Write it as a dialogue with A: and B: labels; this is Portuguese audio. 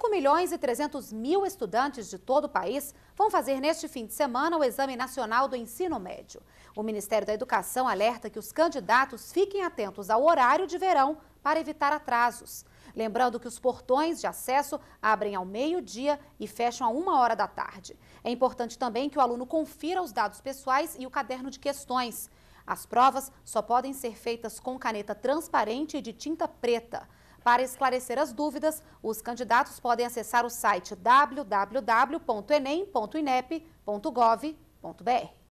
A: 5 milhões e 300 mil estudantes de todo o país vão fazer neste fim de semana o Exame Nacional do Ensino Médio. O Ministério da Educação alerta que os candidatos fiquem atentos ao horário de verão para evitar atrasos. Lembrando que os portões de acesso abrem ao meio-dia e fecham a uma hora da tarde. É importante também que o aluno confira os dados pessoais e o caderno de questões. As provas só podem ser feitas com caneta transparente e de tinta preta. Para esclarecer as dúvidas, os candidatos podem acessar o site www.enem.inep.gov.br.